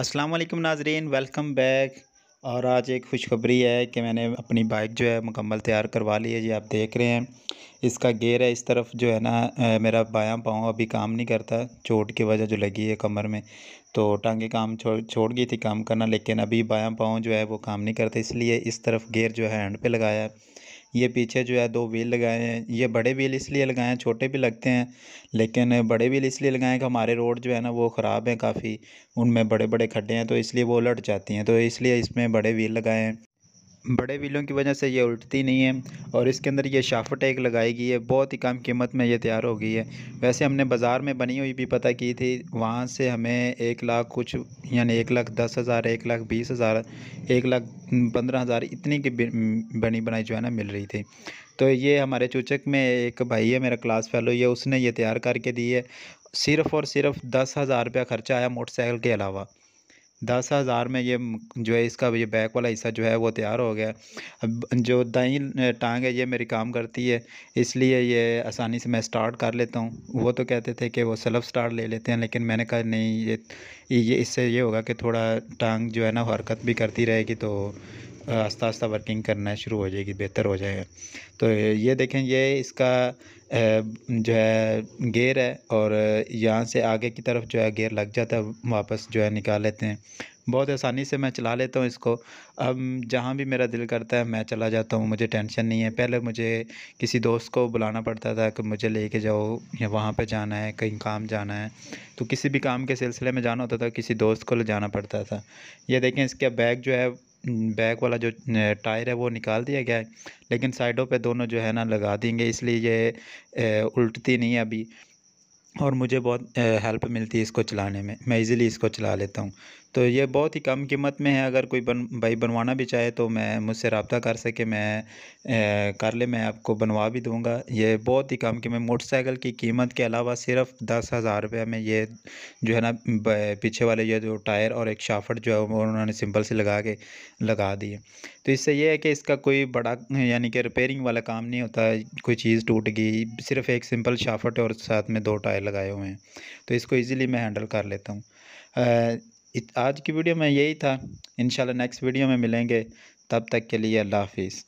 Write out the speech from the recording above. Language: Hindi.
अस्सलाम वालेकुम नाजरीन वेलकम बैक और आज एक खुशखबरी है कि मैंने अपनी बाइक जो है मुकम्मल तैयार करवा ली है जी आप देख रहे हैं इसका गेयर है इस तरफ जो है ना मेरा बायां पाँव अभी काम नहीं करता चोट की वजह जो लगी है कमर में तो टांगे काम छोड़ छोड़ गई थी काम करना लेकिन अभी बायां पाँव जो है वो काम नहीं करता इसलिए इस तरफ गेयर जो है हैंड पे लगाया है ये पीछे जो है दो व्हील लगाए हैं ये बड़े व्हील इसलिए लगाए हैं छोटे भी लगते हैं लेकिन बड़े व्हील इसलिए लगाए हैं कि हमारे रोड जो है ना वो ख़राब हैं काफ़ी उनमें बड़े बड़े खड्डे हैं तो इसलिए वो लट जाती हैं तो इसलिए इसमें बड़े व्हील लगाए हैं बड़े व्हीलों की वजह से ये उल्टती नहीं है और इसके अंदर ये शाफ टैग लगाई गई है बहुत ही कम कीमत में ये तैयार हो गई है वैसे हमने बाज़ार में बनी हुई भी पता की थी वहाँ से हमें एक लाख कुछ यानी एक लाख दस हज़ार एक लाख बीस हज़ार एक लाख पंद्रह हज़ार इतनी की बनी बनाई जो है ना मिल रही थी तो ये हमारे चूचक में एक भाई है मेरा क्लास फेलो ये उसने ये तैयार करके दी है सिर्फ़ और सिर्फ दस हज़ार रुपया ख़र्चा आया मोटरसाइकिल के अलावा दस हज़ार में ये जो है इसका ये बैक वाला हिस्सा जो है वो तैयार हो गया अब जो दही टांग है ये मेरी काम करती है इसलिए ये आसानी से मैं स्टार्ट कर लेता हूँ वो तो कहते थे कि वो सेल्फ स्टार्ट ले लेते हैं लेकिन मैंने कहा नहीं ये ये इससे ये होगा कि थोड़ा टांग जो है ना हरकत भी करती रहेगी तो आस्ता आस्ता वर्किंग करना शुरू हो जाएगी बेहतर हो जाएगा तो ये देखें ये इसका जो है गेयर है और यहाँ से आगे की तरफ जो है गेयर लग जाता है वापस जो है निकाल लेते हैं बहुत आसानी से मैं चला लेता हूँ इसको अब जहाँ भी मेरा दिल करता है मैं चला जाता हूँ मुझे टेंशन नहीं है पहले मुझे किसी दोस्त को बुलाना पड़ता था कि मुझे लेके जाओ या वहाँ पे जाना है कहीं काम जाना है तो किसी भी काम के सिलसिले में जाना होता था किसी दोस्त को ले जाना पड़ता था ये देखें इसका बैग जो है बैक वाला जो टायर है वो निकाल दिया गया है लेकिन साइडों पे दोनों जो है ना लगा देंगे इसलिए ये उल्टती नहीं है अभी और मुझे बहुत हेल्प मिलती है इसको चलाने में मैं इजीली इसको चला लेता हूँ तो ये बहुत ही कम कीमत में है अगर कोई बन भाई बनवाना भी चाहे तो मैं मुझसे रबता कर सके मैं ए, ले मैं आपको बनवा भी दूँगा ये बहुत ही कम कीमत मोटरसाइकिल की कीमत के अलावा सिर्फ दस हज़ार रुपये में ये जो है ना पीछे वाले ये जो टायर और एक शाफट जो है वो उन्होंने सिंपल से लगा के लगा दिए तो इससे यह है कि इसका कोई बड़ा यानी कि रिपेयरिंग वाला काम नहीं होता कोई चीज़ टूट गई सिर्फ एक सिंपल शाफट और साथ में दो टायर लगाए हुए हैं तो इसको ईज़िली मैं हैंडल कर लेता हूँ आज की वीडियो में यही था इन नेक्स्ट वीडियो में मिलेंगे तब तक के लिए अल्लाह हाफिज़